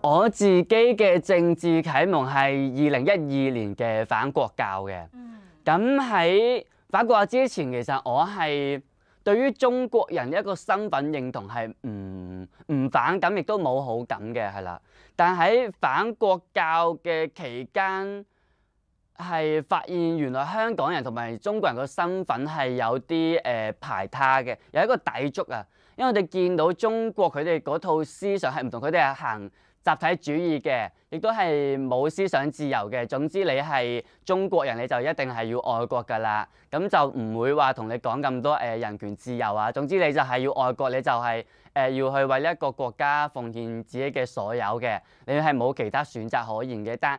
我自己嘅政治啟蒙係二零一二年嘅反國教嘅，咁喺反國教之前，其實我係對於中國人一個身份認同係唔唔反感亦都冇好感嘅，係啦。但喺反國教嘅期間。係發現原來香港人同埋中國人個身份係有啲誒排他嘅，有一個抵觸啊！因為我哋見到中國佢哋嗰套思想係唔同，佢哋係行集體主義嘅，亦都係冇思想自由嘅。總之你係中國人，你就一定係要愛國㗎啦。咁就唔會話同你講咁多誒人權自由啊。總之你就係要愛國，你就係誒要去為呢一個國家奉獻自己嘅所有嘅，你係冇其他選擇可言嘅，但